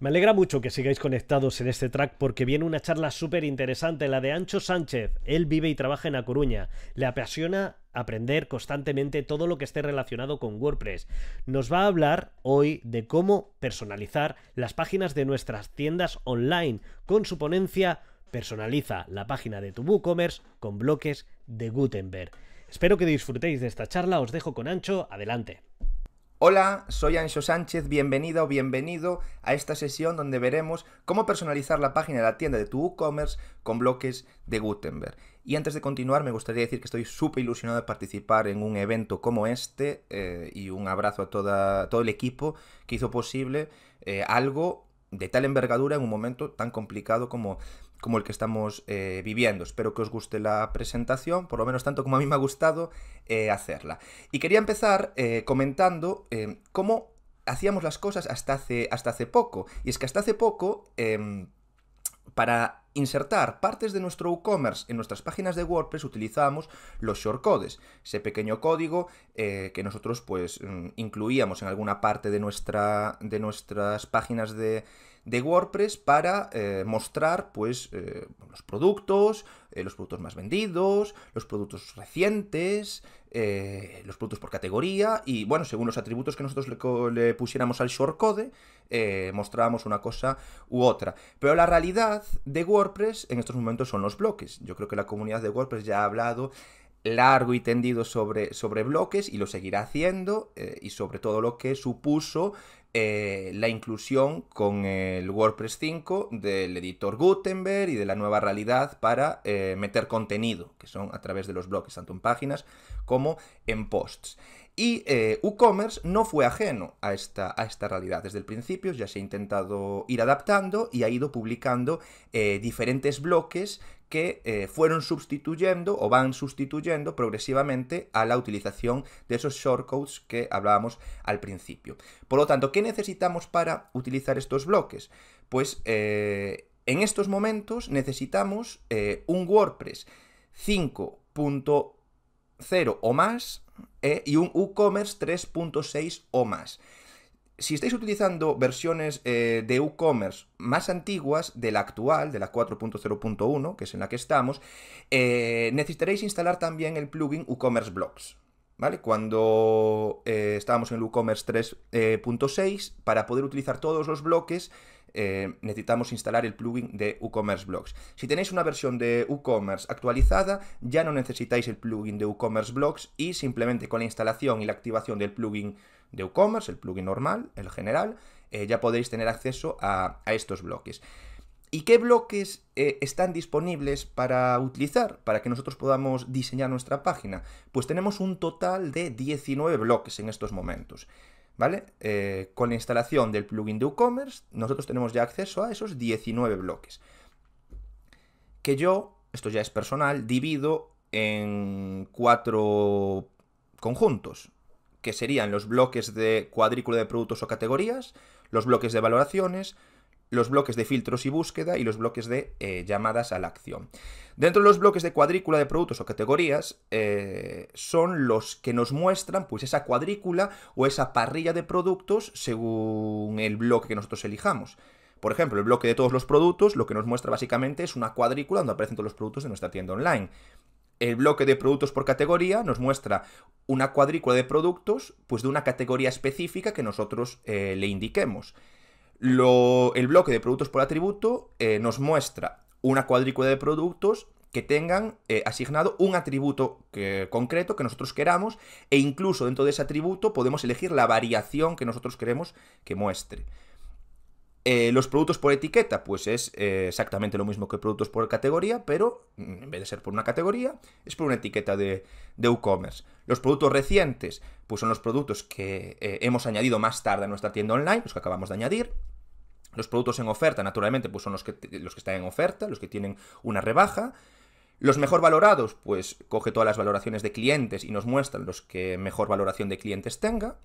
Me alegra mucho que sigáis conectados en este track porque viene una charla súper interesante, la de Ancho Sánchez. Él vive y trabaja en A Coruña. Le apasiona aprender constantemente todo lo que esté relacionado con WordPress. Nos va a hablar hoy de cómo personalizar las páginas de nuestras tiendas online con su ponencia Personaliza la página de tu WooCommerce con bloques de Gutenberg. Espero que disfrutéis de esta charla, os dejo con Ancho, adelante. Hola, soy Ancho Sánchez, bienvenido o bienvenido a esta sesión donde veremos cómo personalizar la página de la tienda de tu e-commerce con bloques de Gutenberg. Y antes de continuar me gustaría decir que estoy súper ilusionado de participar en un evento como este eh, y un abrazo a todo el equipo que hizo posible eh, algo de tal envergadura en un momento tan complicado como como el que estamos eh, viviendo. Espero que os guste la presentación, por lo menos tanto como a mí me ha gustado eh, hacerla. Y quería empezar eh, comentando cómo hacíamos las cosas hasta hace, hasta hace poco. Y es que hasta hace poco, em, para insertar partes de nuestro e-commerce en nuestras páginas de WordPress utilizábamos los shortcodes, ese pequeño código que nosotros pues mm, incluíamos en alguna parte de, nuestra, de nuestras páginas de, de WordPress para eh, mostrar pues eh, los productos, eh, los productos más vendidos, los productos recientes, los productos por categoría y bueno, según los atributos que nosotros le, le pusiéramos al shortcode, mostrábamos una cosa u otra. Pero la realidad de WordPress en estos momentos son los bloques. Yo creo que la comunidad de WordPress ya ha hablado largo y tendido sobre, sobre bloques y lo seguirá haciendo eh, y sobre todo lo que supuso eh, la inclusión con el WordPress 5 del editor Gutenberg y de la nueva realidad para eh, meter contenido, que son a través de los bloques, tanto en páginas como en posts. Y WooCommerce no fue ajeno a esta, a esta realidad. Desde el principio ya se ha intentado ir adaptando y ha ido publicando diferentes bloques que eh, fueron sustituyendo o van sustituyendo progresivamente a la utilización de esos shortcodes que hablábamos al principio. Por lo tanto, ¿qué necesitamos para utilizar estos bloques? Pues eh, en estos momentos necesitamos eh, un WordPress 5.0 o más y un WooCommerce 3.6 o más si estáis utilizando versiones eh, de WooCommerce más antiguas de la actual, de la 4.0.1, que es en la que estamos, eh, necesitaréis instalar también el plugin WooCommerce Blocks. ¿Vale? Cuando eh, estábamos en WooCommerce 3.6, para poder utilizar todos los bloques eh, necesitamos instalar el plugin de WooCommerce Blocks. Si tenéis una versión de WooCommerce actualizada, ya no necesitáis el plugin de WooCommerce Blocks y simplemente con la instalación y la activación del plugin de WooCommerce, el plugin normal, el general, eh, ya podéis tener acceso a, estos bloques. ¿Y qué bloques eh, están disponibles para utilizar, para que nosotros podamos diseñar nuestra página? Pues tenemos un total de 19 bloques en estos momentos. ¿vale? Eh, con la instalación del plugin de WooCommerce, nosotros tenemos ya acceso a esos 19 bloques. Que yo, esto ya es personal, divido en cuatro conjuntos, que serían los bloques de cuadrícula de productos o categorías, los bloques de valoraciones, los bloques de filtros y búsqueda y los bloques de eh, llamadas a la acción. Dentro de los bloques de cuadrícula de productos o categorías eh, son los que nos muestran pues esa cuadrícula o esa parrilla de productos según el bloque que nosotros elijamos. Por ejemplo, el bloque de todos los productos lo que nos muestra básicamente es una cuadrícula donde aparecen todos los productos de nuestra tienda online. El bloque de productos por categoría nos muestra una cuadrícula de productos pues de una categoría específica que nosotros eh, le indiquemos el bloque de productos por atributo eh, nos muestra una cuadrícula de productos que tengan eh, asignado un atributo concreto que nosotros queramos e incluso dentro de ese atributo podemos elegir la variación que nosotros queremos que muestre. Eh, los productos por etiqueta, pues es exactamente lo mismo que productos por categoría, pero mm, en vez de ser por una categoría, es por una etiqueta de, e-commerce. los productos recientes, pues son los productos que hemos añadido más tarde a nuestra tienda online, los que acabamos de añadir. Los productos en oferta, naturalmente, pues son los que, los que están en oferta, los que tienen una rebaja. Los mejor valorados, pues coge todas las valoraciones de clientes y nos muestran los que mejor valoración de clientes tenga.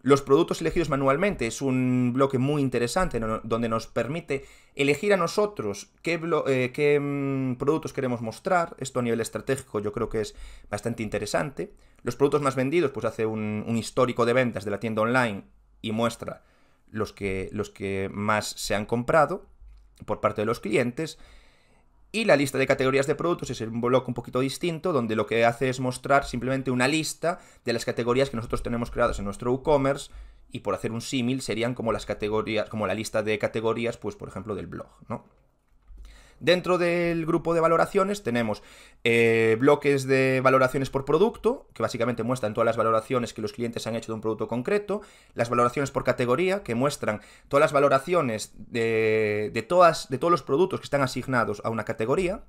Los productos elegidos manualmente es un bloque muy interesante donde nos permite elegir a nosotros qué, eh, mm, productos queremos mostrar. Esto a nivel estratégico yo creo que es bastante interesante. Los productos más vendidos, pues hace un histórico de ventas de la tienda online y muestra los que, los que más se han comprado por parte de los clientes. Y la lista de categorías de productos es un blog un poquito distinto, donde lo que hace es mostrar simplemente una lista de las categorías que nosotros tenemos creadas en nuestro e-commerce, y por hacer un símil serían como las categorías, como la lista de categorías, pues por ejemplo del blog, ¿no? Dentro del grupo de valoraciones tenemos eh, bloques de valoraciones por producto, que básicamente muestran todas las valoraciones que los clientes han hecho de un producto concreto, las valoraciones por categoría, que muestran todas las valoraciones de, todas, de todos los productos que están asignados a una categoría,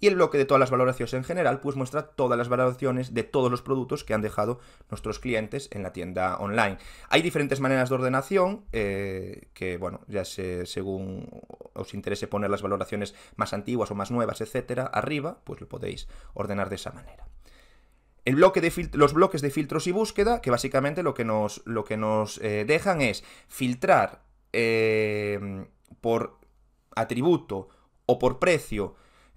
y el bloque de todas las valoraciones en general, pues muestra todas las valoraciones de todos los productos que han dejado nuestros clientes en la tienda online. Hay diferentes maneras de ordenación, eh, que bueno, ya sé, según os interese poner las valoraciones más antiguas o más nuevas, etcétera, arriba, pues lo podéis ordenar de esa manera. El bloque de los bloques de filtros y búsqueda, que básicamente lo que nos, lo que nos eh, dejan es filtrar eh, por atributo o por precio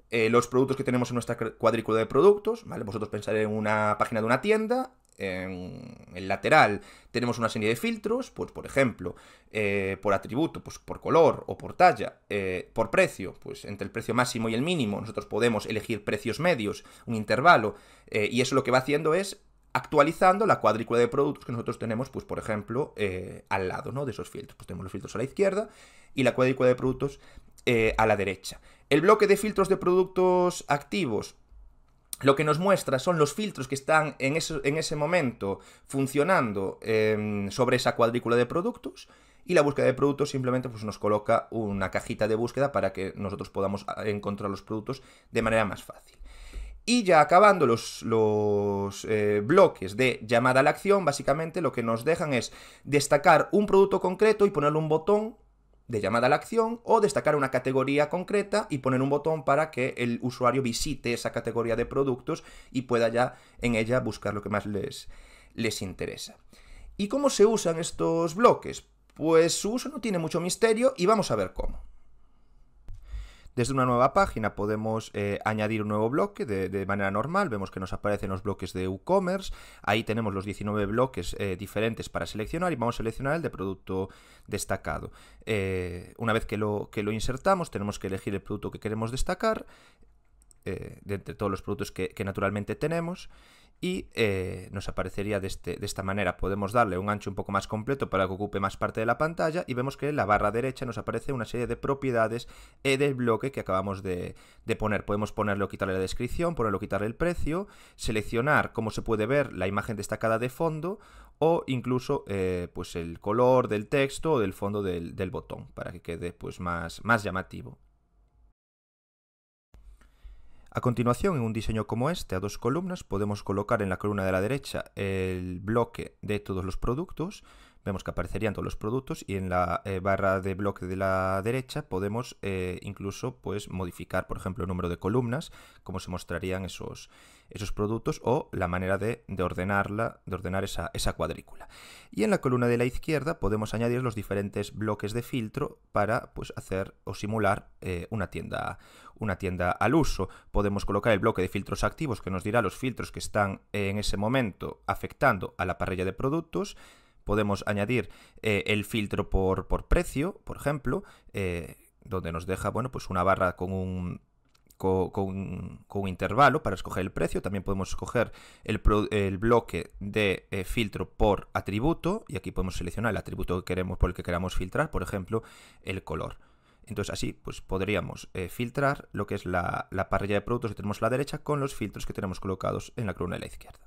eh, los productos que tenemos en nuestra cuadrícula de productos, ¿vale? Vosotros pensar en una página de una tienda, en el lateral tenemos una serie de filtros, pues por ejemplo, eh, por atributo, pues por color o por talla, eh, por precio, pues entre el precio máximo y el mínimo, nosotros podemos elegir precios medios, un intervalo, y eso lo que va haciendo es actualizando la cuadrícula de productos que nosotros tenemos, pues por ejemplo, al lado ¿no? de esos filtros. Pues tenemos los filtros a la izquierda y la cuadrícula de productos eh, a la derecha. El bloque de filtros de productos activos lo que nos muestra son los filtros que están en, ese momento funcionando em, sobre esa cuadrícula de productos y la búsqueda de productos simplemente pues, nos coloca una cajita de búsqueda para que nosotros podamos ah, encontrar los productos de manera más fácil. Y ya acabando los, los eh, bloques de llamada a la acción, básicamente lo que nos dejan es destacar un producto concreto y ponerle un botón de llamada a la acción o destacar una categoría concreta y poner un botón para que el usuario visite esa categoría de productos y pueda ya en ella buscar lo que más les, les interesa. ¿Y cómo se usan estos bloques? Pues su uso no tiene mucho misterio y vamos a ver cómo. Desde una nueva página podemos eh, añadir un nuevo bloque de, manera normal. Vemos que nos aparecen los bloques de e-commerce, Ahí tenemos los 19 bloques eh, diferentes para seleccionar y vamos a seleccionar el de producto destacado. Eh, una vez que lo, que lo insertamos, tenemos que elegir el producto que queremos destacar de entre todos los productos que, que naturalmente tenemos y eh, nos aparecería este, de, esta manera. Podemos darle un ancho un poco más completo para que ocupe más parte de la pantalla y vemos que en la barra derecha nos aparece una serie de propiedades eh, del bloque que acabamos de, poner. Podemos ponerlo, quitarle la descripción, ponerlo, quitarle el precio, seleccionar como se puede ver la imagen destacada de fondo o incluso eh, pues el color del texto o del fondo del, del, botón para que quede pues más, más llamativo. A continuación, en un diseño como este, a dos columnas, podemos colocar en la columna de la derecha el bloque de todos los productos vemos que aparecerían todos los productos y en la eh, barra de bloque de la derecha podemos eh, incluso pues, modificar, por ejemplo, el número de columnas, cómo se mostrarían esos, esos productos o la manera de, ordenarla, de ordenar esa, esa, cuadrícula. Y en la columna de la izquierda podemos añadir los diferentes bloques de filtro para pues, hacer o simular eh, una, tienda, una tienda al uso. Podemos colocar el bloque de filtros activos que nos dirá los filtros que están en ese momento afectando a la parrilla de productos, podemos añadir eh, el filtro por, por, precio, por ejemplo, eh, donde nos deja, bueno, pues una barra con un con, un intervalo para escoger el precio. También podemos escoger el, bloque de eh, filtro por atributo y aquí podemos seleccionar el atributo que queremos por el que queramos filtrar, por ejemplo, el color. Entonces así pues podríamos filtrar lo que es la, la parrilla de productos que tenemos a la derecha con los filtros que tenemos colocados en la columna de la izquierda.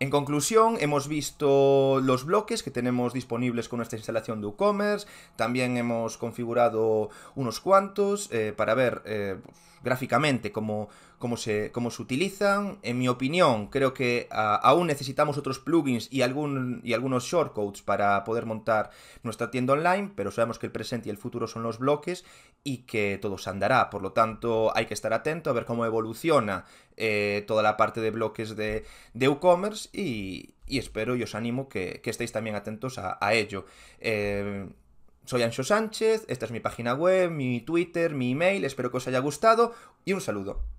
En conclusión, hemos visto los bloques que tenemos disponibles con nuestra instalación de WooCommerce, también hemos configurado unos cuantos eh, para ver eh, gráficamente cómo, cómo se, cómo se utilizan. En mi opinión, creo que ah, aún necesitamos otros plugins y, algún, y algunos shortcodes para poder montar nuestra tienda online, pero sabemos que el presente y el futuro son los bloques y que todo se andará. Por lo tanto, hay que estar atento a ver cómo evoluciona eh, toda la parte de bloques de, de commerce y, espero y os animo que, estéis también atentos a, ello. Eh, soy Ancho Sánchez, esta es mi página web, mi Twitter, mi email, espero que os haya gustado y un saludo.